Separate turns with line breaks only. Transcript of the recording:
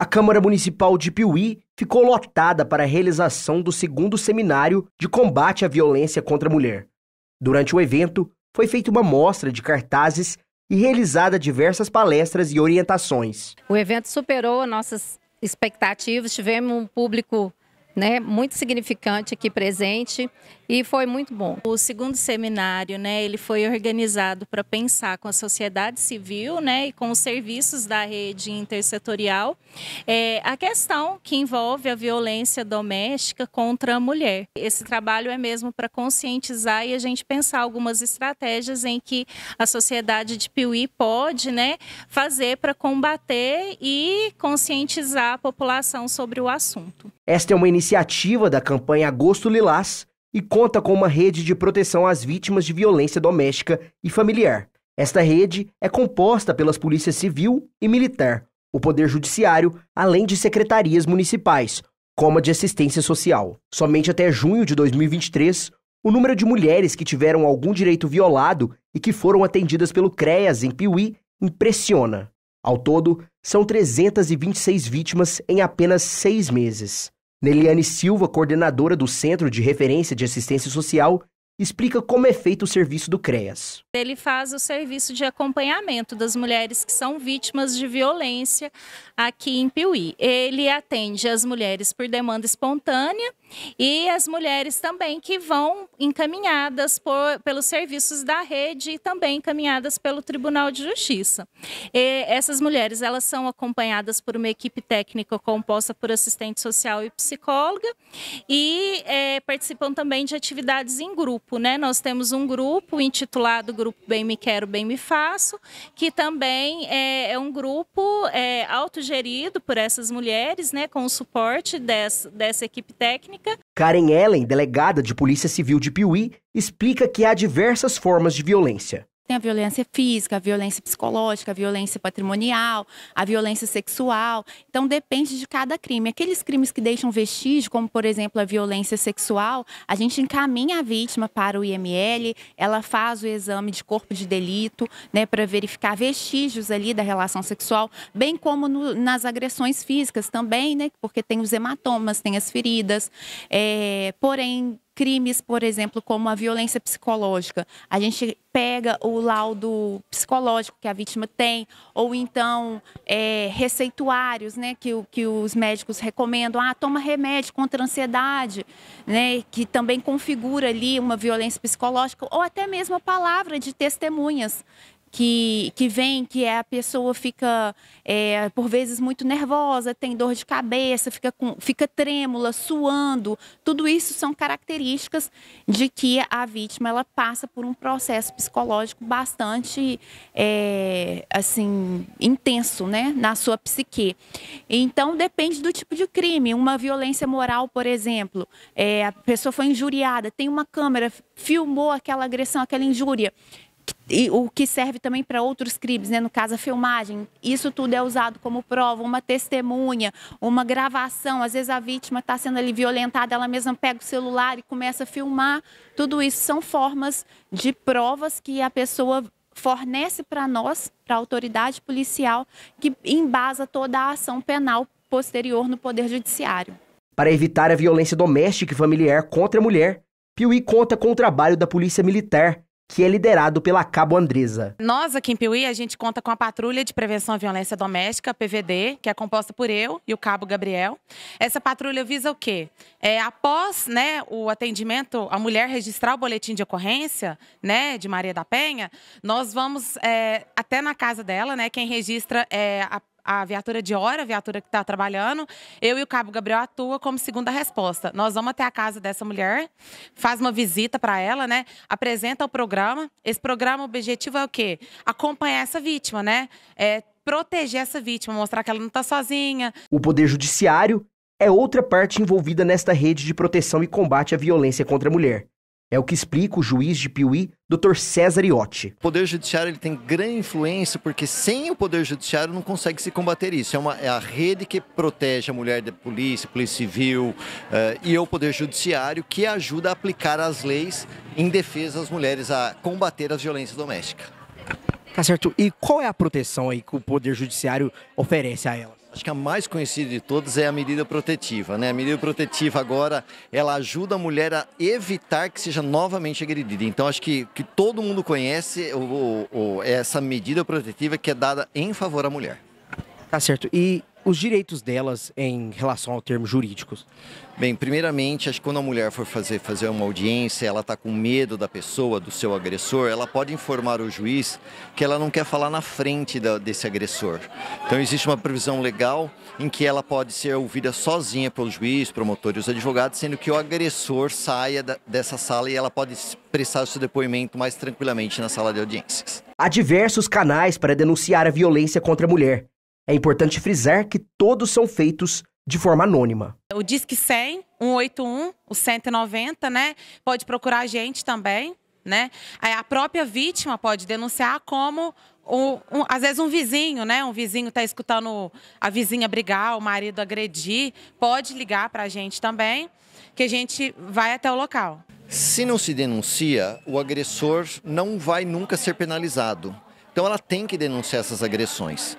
A Câmara Municipal de Piuí ficou lotada para a realização do segundo seminário de combate à violência contra a mulher. Durante o evento, foi feita uma mostra de cartazes e realizada diversas palestras e orientações.
O evento superou nossas expectativas, tivemos um público né, muito significante aqui presente e foi muito bom. O segundo seminário, né, ele foi organizado para pensar com a sociedade civil, né, e com os serviços da rede intersetorial, é, a questão que envolve a violência doméstica contra a mulher. Esse trabalho é mesmo para conscientizar e a gente pensar algumas estratégias em que a sociedade de Piuí pode, né, fazer para combater e conscientizar a população sobre o assunto.
Esta é uma iniciativa da campanha Agosto Lilás e conta com uma rede de proteção às vítimas de violência doméstica e familiar. Esta rede é composta pelas polícias civil e militar, o Poder Judiciário, além de secretarias municipais, como a de assistência social. Somente até junho de 2023, o número de mulheres que tiveram algum direito violado e que foram atendidas pelo CREAS em Piuí impressiona. Ao todo, são 326 vítimas em apenas seis meses. Neliane Silva, coordenadora do Centro de Referência de Assistência Social, explica como é feito o serviço do CREAS.
Ele faz o serviço de acompanhamento das mulheres que são vítimas de violência aqui em Piuí. Ele atende as mulheres por demanda espontânea e as mulheres também que vão encaminhadas por, pelos serviços da rede e também encaminhadas pelo Tribunal de Justiça. E essas mulheres elas são acompanhadas por uma equipe técnica composta por assistente social e psicóloga e é, participam também de atividades em grupo grupo, né? Nós temos um grupo intitulado Grupo Bem Me Quero, Bem Me Faço, que também é, é um grupo é, autogerido por essas mulheres, né? Com o suporte dessa, dessa equipe técnica.
Karen Ellen, delegada de Polícia Civil de Piuí, explica que há diversas formas de violência.
Tem a violência física, a violência psicológica, a violência patrimonial, a violência sexual. Então depende de cada crime. Aqueles crimes que deixam vestígio, como por exemplo a violência sexual, a gente encaminha a vítima para o IML, ela faz o exame de corpo de delito, né, para verificar vestígios ali da relação sexual, bem como no, nas agressões físicas também, né, porque tem os hematomas, tem as feridas. É, porém, crimes, por exemplo, como a violência psicológica. A gente pega o laudo psicológico que a vítima tem, ou então é, receituários, né, que, que os médicos recomendam. Ah, toma remédio contra ansiedade, né, que também configura ali uma violência psicológica, ou até mesmo a palavra de testemunhas, que, que vem, que é a pessoa fica, é, por vezes, muito nervosa, tem dor de cabeça, fica, com, fica trêmula, suando. Tudo isso são características de que a vítima ela passa por um processo psicológico bastante é, assim intenso né, na sua psique. Então, depende do tipo de crime. Uma violência moral, por exemplo, é, a pessoa foi injuriada, tem uma câmera, filmou aquela agressão, aquela injúria e o que serve também para outros crimes, né? no caso a filmagem. Isso tudo é usado como prova, uma testemunha, uma gravação. Às vezes a vítima está sendo ali violentada, ela mesma pega o celular e começa a filmar. Tudo isso são formas de provas que a pessoa fornece para nós, para a autoridade policial, que embasa toda a ação penal posterior no Poder Judiciário.
Para evitar a violência doméstica e familiar contra a mulher, Piuí conta com o trabalho da Polícia Militar que é liderado pela Cabo Andresa.
Nós, aqui em Piuí, a gente conta com a Patrulha de Prevenção à Violência Doméstica, PVD, que é composta por eu e o Cabo Gabriel. Essa patrulha visa o quê? É, após né, o atendimento, a mulher registrar o boletim de ocorrência né, de Maria da Penha, nós vamos é, até na casa dela, né, quem registra é a a viatura de hora, a viatura que está trabalhando. Eu e o Cabo Gabriel atua como segunda resposta. Nós vamos até a casa dessa mulher, faz uma visita para ela, né? Apresenta o programa. Esse programa, o objetivo é o quê? Acompanhar essa vítima, né? É proteger essa vítima, mostrar que ela não está sozinha.
O Poder Judiciário é outra parte envolvida nesta rede de proteção e combate à violência contra a mulher. É o que explica o juiz de Piuí, Dr. César Iotti.
O Poder Judiciário ele tem grande influência porque sem o Poder Judiciário não consegue se combater isso. É, uma, é a rede que protege a mulher da polícia, polícia civil uh, e é o Poder Judiciário que ajuda a aplicar as leis em defesa das mulheres, a combater as violências domésticas.
Tá certo. E qual é a proteção aí que o Poder Judiciário oferece a ela?
Acho que a mais conhecida de todas é a medida protetiva, né? A medida protetiva agora, ela ajuda a mulher a evitar que seja novamente agredida. Então, acho que, que todo mundo conhece o, o, o, essa medida protetiva que é dada em favor à mulher. Tá certo. E os direitos delas em relação ao termo jurídicos? Bem, primeiramente, acho que quando a mulher for fazer, fazer uma audiência, ela está com medo da pessoa, do seu agressor, ela pode informar o juiz que ela não quer falar na frente da, desse agressor. Então, existe uma previsão legal em que ela pode ser ouvida sozinha pelo juiz, promotor e os advogados, sendo que o agressor saia da, dessa sala e ela pode prestar o seu depoimento mais tranquilamente na sala de audiências.
Há diversos canais para denunciar a violência contra a mulher. É importante frisar que todos são feitos de forma anônima.
O Disque 100, 181, o 190, né? Pode procurar a gente também, né? A própria vítima pode denunciar como um, um, às vezes um vizinho, né? Um vizinho está escutando a vizinha brigar, o marido agredir, pode ligar para a gente também, que a gente vai até o local.
Se não se denuncia, o agressor não vai nunca ser penalizado. Então ela tem que denunciar essas agressões.